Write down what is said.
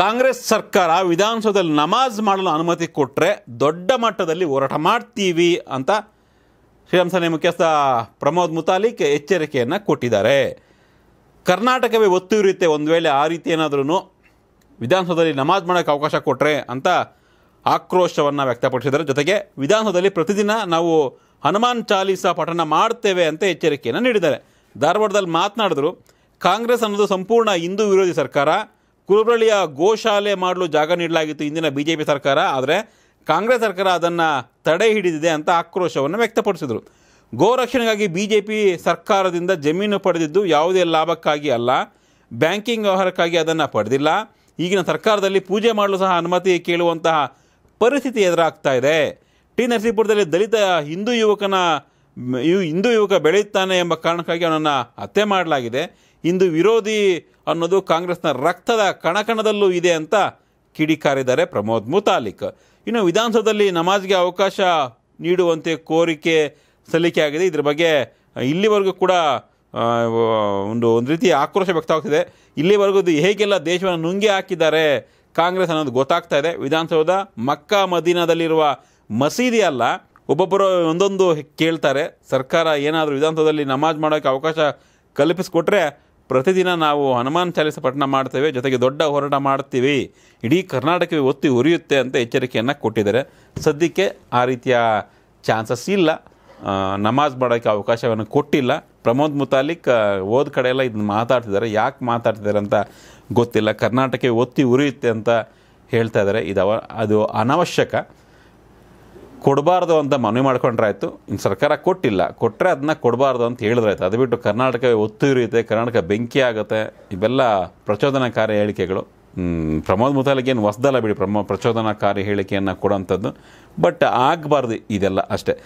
ಕಾಂಗ್ರೆಸ್ ಸರ್ಕಾರ ವಿಧಾನಸೌಧದಲ್ಲಿ ನಮಾಜ್ ಮಾಡಲು ಅನುಮತಿ ಕೊಟ್ಟರೆ ದೊಡ್ಡ ಮಟ್ಟದಲ್ಲಿ ಹೋರಾಟ ಮಾಡ್ತೀವಿ ಅಂತ ಶ್ರೀರಾಮ್ ಮುಖ್ಯಸ್ಥ ಪ್ರಮೋದ್ ಮುತಾಲಿಕ್ ಎಚ್ಚರಿಕೆಯನ್ನು ಕೊಟ್ಟಿದ್ದಾರೆ ಕರ್ನಾಟಕವೇ ಒತ್ತು ಇರುತ್ತೆ ಒಂದು ವೇಳೆ ಆ ರೀತಿ ಏನಾದ್ರೂ ವಿಧಾನಸೌಧದಲ್ಲಿ ನಮಾಜ್ ಮಾಡೋಕೆ ಅವಕಾಶ ಕೊಟ್ಟರೆ ಅಂತ ಆಕ್ರೋಶವನ್ನು ವ್ಯಕ್ತಪಡಿಸಿದ್ದಾರೆ ಜೊತೆಗೆ ವಿಧಾನಸೌಧದಲ್ಲಿ ಪ್ರತಿದಿನ ನಾವು ಹನುಮಾನ್ ಚಾಲೀಸ ಪಠಣ ಮಾಡ್ತೇವೆ ಅಂತ ಎಚ್ಚರಿಕೆಯನ್ನು ನೀಡಿದ್ದಾರೆ ಧಾರವಾಡದಲ್ಲಿ ಮಾತನಾಡಿದ್ರು ಕಾಂಗ್ರೆಸ್ ಅನ್ನೋದು ಸಂಪೂರ್ಣ ಹಿಂದೂ ವಿರೋಧಿ ಸರ್ಕಾರ ಕುಲಬಳ್ಳಿಯ ಗೋಶಾಲೆ ಮಾಡಲು ಜಾಗ ನೀಡಲಾಗಿತ್ತು ಇಂದಿನ ಬಿ ಜೆ ಪಿ ಸರ್ಕಾರ ಆದರೆ ಕಾಂಗ್ರೆಸ್ ಸರ್ಕಾರ ಅದನ್ನು ತಡೆ ಹಿಡಿದಿದೆ ಅಂತ ಆಕ್ರೋಶವನ್ನು ವ್ಯಕ್ತಪಡಿಸಿದರು ಗೋ ರಕ್ಷಣೆಗಾಗಿ ಪಿ ಸರ್ಕಾರದಿಂದ ಜಮೀನು ಪಡೆದಿದ್ದು ಯಾವುದೇ ಲಾಭಕ್ಕಾಗಿ ಅಲ್ಲ ಬ್ಯಾಂಕಿಂಗ್ ವ್ಯವಹಾರಕ್ಕಾಗಿ ಅದನ್ನು ಪಡೆದಿಲ್ಲ ಈಗಿನ ಸರ್ಕಾರದಲ್ಲಿ ಪೂಜೆ ಮಾಡಲು ಸಹ ಅನುಮತಿ ಕೇಳುವಂತಹ ಪರಿಸ್ಥಿತಿ ಎದುರಾಗ್ತಾ ಇದೆ ಟಿ ನರಸೀಪುರದಲ್ಲಿ ದಲಿತ ಹಿಂದೂ ಯುವಕನ ಇಂದು ಯುವಕ ಬೆಳೆಯುತ್ತಾನೆ ಎಂಬ ಕಾರಣಕ್ಕಾಗಿ ಅವನನ್ನು ಹತ್ಯೆ ಮಾಡಲಾಗಿದೆ ಇಂದು ವಿರೋಧಿ ಅನ್ನೋದು ಕಾಂಗ್ರೆಸ್ನ ರಕ್ತದ ಕಣಕಣದಲ್ಲೂ ಇದೆ ಅಂತ ಕಿಡಿಕಾರಿದ್ದಾರೆ ಪ್ರಮೋದ್ ಮುತಾಲಿಕ್ ಇನ್ನು ವಿಧಾನಸೌಧದಲ್ಲಿ ನಮಾಜ್ಗೆ ಅವಕಾಶ ನೀಡುವಂತೆ ಕೋರಿಕೆ ಸಲ್ಲಿಕೆ ಆಗಿದೆ ಇದ್ರ ಬಗ್ಗೆ ಇಲ್ಲಿವರೆಗೂ ಕೂಡ ಒಂದು ಒಂದು ರೀತಿ ಆಕ್ರೋಶ ವ್ಯಕ್ತವಾಗ್ತಿದೆ ಇಲ್ಲಿವರೆಗೂ ಇದು ಹೇಗೆಲ್ಲ ದೇಶವನ್ನು ನುಂಗಿ ಹಾಕಿದ್ದಾರೆ ಕಾಂಗ್ರೆಸ್ ಅನ್ನೋದು ಗೊತ್ತಾಗ್ತಾ ಇದೆ ವಿಧಾನಸೌಧ ಮಕ್ಕ ಮದೀನಾದಲ್ಲಿರುವ ಮಸೀದಿ ಅಲ್ಲ ಒಬ್ಬೊಬ್ಬರು ಒಂದೊಂದು ಕೇಳ್ತಾರೆ ಸರ್ಕಾರ ಏನಾದರೂ ವಿಧಾಂತದಲ್ಲಿ ನಮಾಜ್ ಮಾಡೋಕ್ಕೆ ಅವಕಾಶ ಕಲ್ಪಿಸಿಕೊಟ್ರೆ ಪ್ರತಿದಿನ ನಾವು ಹನುಮಾನ್ ಚಾಲಿಸ ಪಠಣ ಮಾಡ್ತೇವೆ ಜೊತೆಗೆ ದೊಡ್ಡ ಹೋರಾಟ ಮಾಡ್ತೀವಿ ಇಡೀ ಕರ್ನಾಟಕವೇ ಒತ್ತಿ ಉರಿಯುತ್ತೆ ಅಂತ ಎಚ್ಚರಿಕೆಯನ್ನು ಕೊಟ್ಟಿದ್ದಾರೆ ಸದ್ಯಕ್ಕೆ ಆ ರೀತಿಯ ಚಾನ್ಸಸ್ ಇಲ್ಲ ನಮಾಜ್ ಮಾಡೋಕ್ಕೆ ಅವಕಾಶವನ್ನು ಕೊಟ್ಟಿಲ್ಲ ಪ್ರಮೋದ್ ಮುತಾಲಿಕ್ ಓದ್ ಕಡೆ ಎಲ್ಲ ಇದನ್ನ ಮಾತಾಡ್ತಿದ್ದಾರೆ ಯಾಕೆ ಮಾತಾಡ್ತಿದ್ದಾರೆ ಅಂತ ಗೊತ್ತಿಲ್ಲ ಕರ್ನಾಟಕ ಒತ್ತಿ ಉರಿಯುತ್ತೆ ಅಂತ ಹೇಳ್ತಾ ಇದ್ದಾರೆ ಇದು ಅದು ಅನವಶ್ಯಕ ಕೊಡಬಾರ್ದು ಅಂತ ಮನವಿ ಮಾಡ್ಕೊಂಡ್ರಾಯ್ತು ಇನ್ನು ಸರ್ಕಾರ ಕೊಟ್ಟಿಲ್ಲ ಕೊಟ್ಟರೆ ಅದನ್ನ ಕೊಡಬಾರ್ದು ಅಂತ ಹೇಳಿದ್ರಾಯ್ತು ಅದು ಬಿಟ್ಟು ಕರ್ನಾಟಕ ಒತ್ತು ಇರುತ್ತೆ ಕರ್ನಾಟಕ ಬೆಂಕಿ ಆಗುತ್ತೆ ಇವೆಲ್ಲ ಪ್ರಚೋದನಾಕಾರಿ ಹೇಳಿಕೆಗಳು ಪ್ರಮೋದ್ ಮುತಾಲಿಗೆ ಏನು ಹೊಸ್ದಲ್ಲ ಬಿಡಿ ಪ್ರಮೋ ಪ್ರಚೋದನಾಕಾರಿ ಹೇಳಿಕೆಯನ್ನು ಕೊಡೋಂಥದ್ದು ಬಟ್ ಆಗಬಾರ್ದು ಇದೆಲ್ಲ ಅಷ್ಟೇ